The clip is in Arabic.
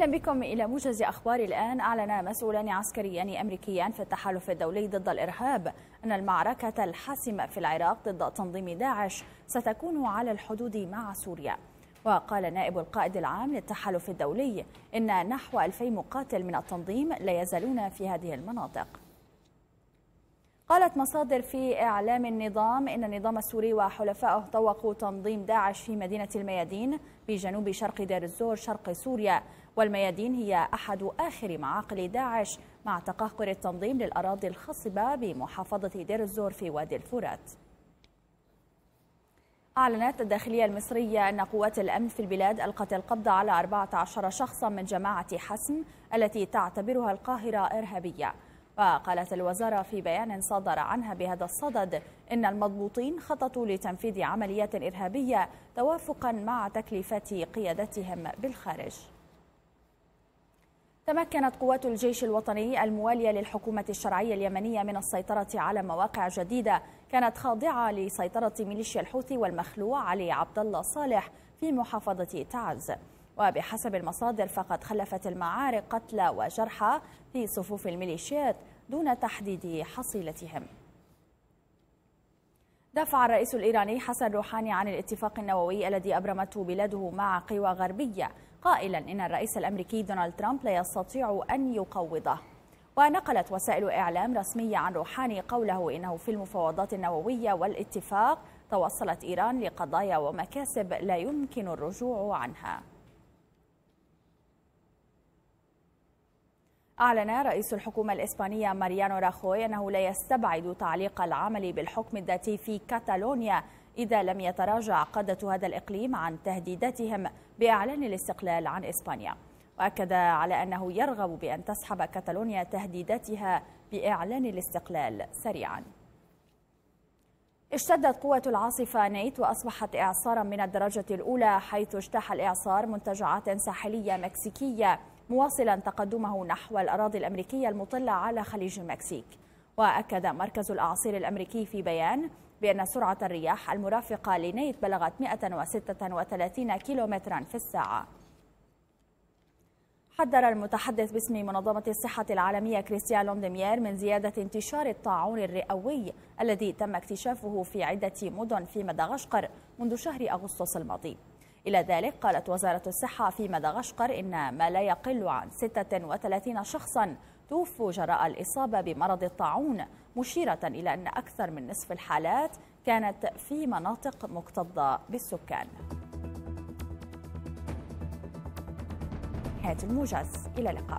أهلا بكم إلى موجز أخبار الآن أعلن مسؤولان عسكريان أمريكيان في التحالف الدولي ضد الإرهاب أن المعركة الحاسمة في العراق ضد تنظيم داعش ستكون على الحدود مع سوريا وقال نائب القائد العام للتحالف الدولي إن نحو 2000 مقاتل من التنظيم لا يزالون في هذه المناطق قالت مصادر في إعلام النظام إن النظام السوري وحلفائه طوقوا تنظيم داعش في مدينة الميادين بجنوب شرق دير الزور شرق سوريا والميادين هي أحد آخر معاقل داعش مع تقهقر التنظيم للأراضي الخصبة بمحافظة دير الزور في وادي الفرات أعلنت الداخلية المصرية أن قوات الأمن في البلاد ألقت القبض على 14 شخصا من جماعة حسم التي تعتبرها القاهرة إرهابية وقالت الوزارة في بيان صدر عنها بهذا الصدد إن المضبوطين خططوا لتنفيذ عمليات إرهابية توافقا مع تكليفات قيادتهم بالخارج تمكنت قوات الجيش الوطني الموالية للحكومة الشرعية اليمنية من السيطرة على مواقع جديدة كانت خاضعة لسيطرة ميليشيا الحوثي والمخلوع علي عبد الله صالح في محافظة تعز وبحسب المصادر فقد خلفت المعارك قتلى وجرحى في صفوف الميليشيات دون تحديد حصيلتهم دافع الرئيس الإيراني حسن روحاني عن الاتفاق النووي الذي أبرمته بلاده مع قوى غربية قائلا إن الرئيس الأمريكي دونالد ترامب لا يستطيع أن يقوضه ونقلت وسائل إعلام رسمية عن روحاني قوله إنه في المفاوضات النووية والاتفاق توصلت إيران لقضايا ومكاسب لا يمكن الرجوع عنها أعلن رئيس الحكومة الإسبانية ماريانو راخوي أنه لا يستبعد تعليق العمل بالحكم الذاتي في كاتالونيا إذا لم يتراجع قادة هذا الإقليم عن تهديداتهم بإعلان الاستقلال عن إسبانيا وأكد على أنه يرغب بأن تسحب كاتالونيا تهديداتها بإعلان الاستقلال سريعاً اشتدت قوة العاصفة نيت وأصبحت إعصارا من الدرجة الأولى حيث اجتاح الإعصار منتجعات ساحلية مكسيكية مواصلا تقدمه نحو الأراضي الأمريكية المطلة على خليج المكسيك وأكد مركز الأعاصير الأمريكي في بيان بأن سرعة الرياح المرافقة لنيت بلغت 136 كيلومترا في الساعة حذر المتحدث باسم منظمة الصحة العالمية كريستيان لوندمير من زيادة انتشار الطاعون الرئوي الذي تم اكتشافه في عدة مدن في مدغشقر منذ شهر أغسطس الماضي إلى ذلك قالت وزارة الصحة في مدغشقر إن ما لا يقل عن 36 شخصا توفوا جراء الإصابة بمرض الطاعون مشيرة إلى أن أكثر من نصف الحالات كانت في مناطق مكتظة بالسكان هات الموجز إلى اللقاء